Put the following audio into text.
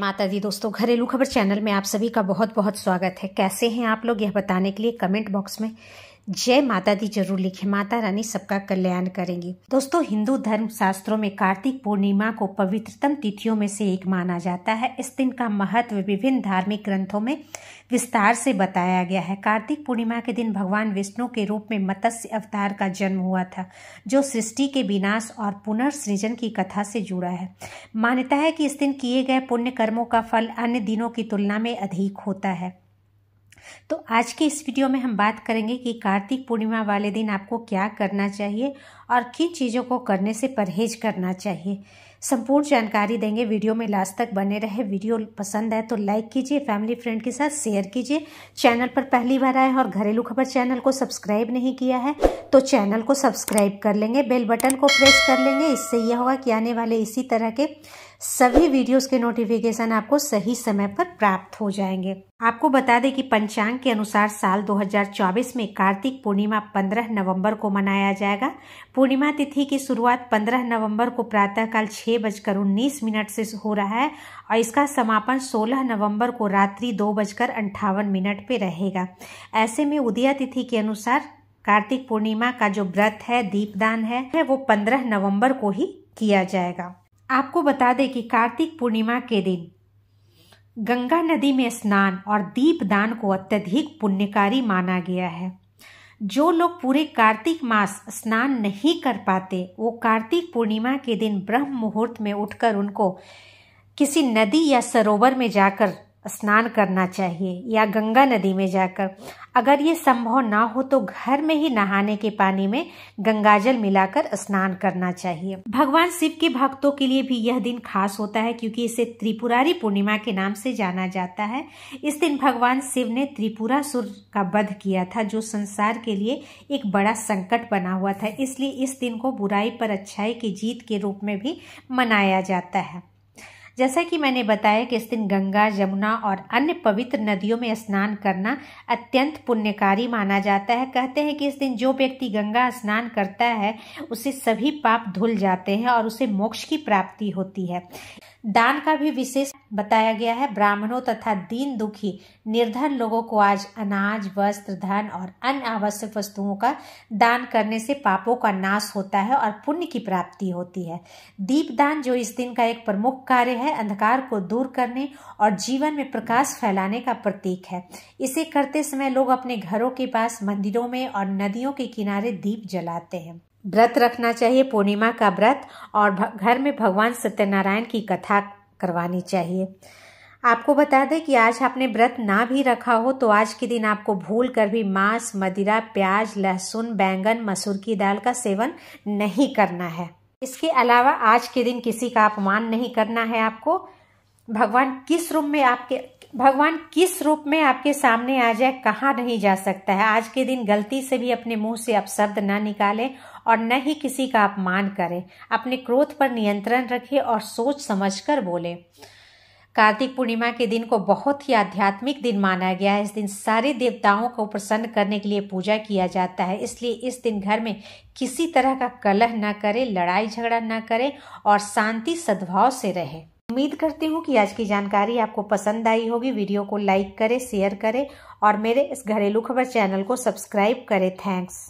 माता दी दोस्तों घरेलू खबर चैनल में आप सभी का बहुत बहुत स्वागत है कैसे हैं आप लोग यह बताने के लिए कमेंट बॉक्स में जय माता दी जरूर लिखे माता रानी सबका कल्याण करेंगी दोस्तों हिंदू धर्म शास्त्रों में कार्तिक पूर्णिमा को पवित्रतम तिथियों में से एक माना जाता है इस दिन का महत्व विभिन्न धार्मिक ग्रंथों में विस्तार से बताया गया है कार्तिक पूर्णिमा के दिन भगवान विष्णु के रूप में मत्स्य अवतार का जन्म हुआ था जो सृष्टि के विनाश और पुनर्सृजन की कथा से जुड़ा है मान्यता है कि इस दिन किए गए पुण्य कर्मों का फल अन्य दिनों की तुलना में अधिक होता है तो आज के इस वीडियो में हम बात करेंगे कि कार्तिक पूर्णिमा वाले दिन आपको क्या करना चाहिए और किन चीज़ों को करने से परहेज करना चाहिए संपूर्ण जानकारी देंगे वीडियो में लास्ट तक बने रहे वीडियो पसंद आए तो लाइक कीजिए फैमिली फ्रेंड के साथ शेयर कीजिए चैनल पर पहली बार आए और घरेलू खबर चैनल को सब्सक्राइब नहीं किया है तो चैनल को सब्सक्राइब कर लेंगे बेल बटन को प्रेस कर लेंगे इससे यह होगा कि आने वाले इसी तरह के सभी वीडियोस के नोटिफिकेशन आपको सही समय पर प्राप्त हो जाएंगे आपको बता दें कि पंचांग के अनुसार साल 2024 में कार्तिक पूर्णिमा 15 नवंबर को मनाया जाएगा पूर्णिमा तिथि की शुरुआत 15 नवंबर को प्रातःकाल छः बजकर उन्नीस मिनट से हो रहा है और इसका समापन 16 नवंबर को रात्रि दो बजकर अंठावन मिनट पे रहेगा ऐसे में उदया तिथि के अनुसार कार्तिक पूर्णिमा का जो व्रत है दीपदान है वो 15 नवंबर को ही किया जाएगा आपको बता दें कि कार्तिक पूर्णिमा के दिन गंगा नदी में स्नान और दीपदान को अत्यधिक पुण्यकारी माना गया है जो लोग पूरे कार्तिक मास स्नान नहीं कर पाते वो कार्तिक पूर्णिमा के दिन ब्रह्म मुहूर्त में उठकर उनको किसी नदी या सरोवर में जाकर स्नान करना चाहिए या गंगा नदी में जाकर अगर ये संभव ना हो तो घर में ही नहाने के पानी में गंगाजल मिलाकर स्नान करना चाहिए भगवान शिव के भक्तों के लिए भी यह दिन खास होता है क्योंकि इसे त्रिपुरारी पूर्णिमा के नाम से जाना जाता है इस दिन भगवान शिव ने त्रिपुरा सुर का वध किया था जो संसार के लिए एक बड़ा संकट बना हुआ था इसलिए इस दिन को बुराई पर अच्छाई की जीत के रूप में भी मनाया जाता है जैसा कि मैंने बताया कि इस दिन गंगा यमुना और अन्य पवित्र नदियों में स्नान करना अत्यंत पुण्यकारी माना जाता है कहते हैं कि इस दिन जो व्यक्ति गंगा स्नान करता है उसे सभी पाप धुल जाते हैं और उसे मोक्ष की प्राप्ति होती है दान का भी विशेष बताया गया है ब्राह्मणों तथा दीन दुखी निर्धन लोगों को आज अनाज वस्त्र धन और अन्य आवश्यक वस्तुओं का दान करने से पापों का नाश होता है और पुण्य की प्राप्ति होती है दान जो इस दिन का एक प्रमुख कार्य है अंधकार को दूर करने और जीवन में प्रकाश फैलाने का प्रतीक है इसे करते समय लोग अपने घरों के पास मंदिरों में और नदियों के किनारे दीप जलाते हैं व्रत रखना चाहिए पूर्णिमा का व्रत और घर में भगवान सत्यनारायण की कथा करवानी चाहिए आपको बता दें कि आज आपने व्रत ना भी रखा हो तो आज के दिन आपको भूल कर भी मांस मदिरा प्याज लहसुन बैंगन मसूर की दाल का सेवन नहीं करना है इसके अलावा आज के दिन किसी का अपमान नहीं करना है आपको भगवान किस रूम में आपके भगवान किस रूप में आपके सामने आ जाए कहा नहीं जा सकता है आज के दिन गलती से भी अपने मुंह से आप शब्द ना निकालें और न ही किसी का अपमान करें अपने क्रोध पर नियंत्रण रखें और सोच समझ कर बोलें कार्तिक पूर्णिमा के दिन को बहुत ही आध्यात्मिक दिन माना गया है इस दिन सारे देवताओं को प्रसन्न करने के लिए पूजा किया जाता है इसलिए इस दिन घर में किसी तरह का कलह ना करें लड़ाई झगड़ा ना करें और शांति सद्भाव से रहें उम्मीद करती हूँ कि आज की जानकारी आपको पसंद आई होगी वीडियो को लाइक करें शेयर करें और मेरे इस घरेलू खबर चैनल को सब्सक्राइब करें थैंक्स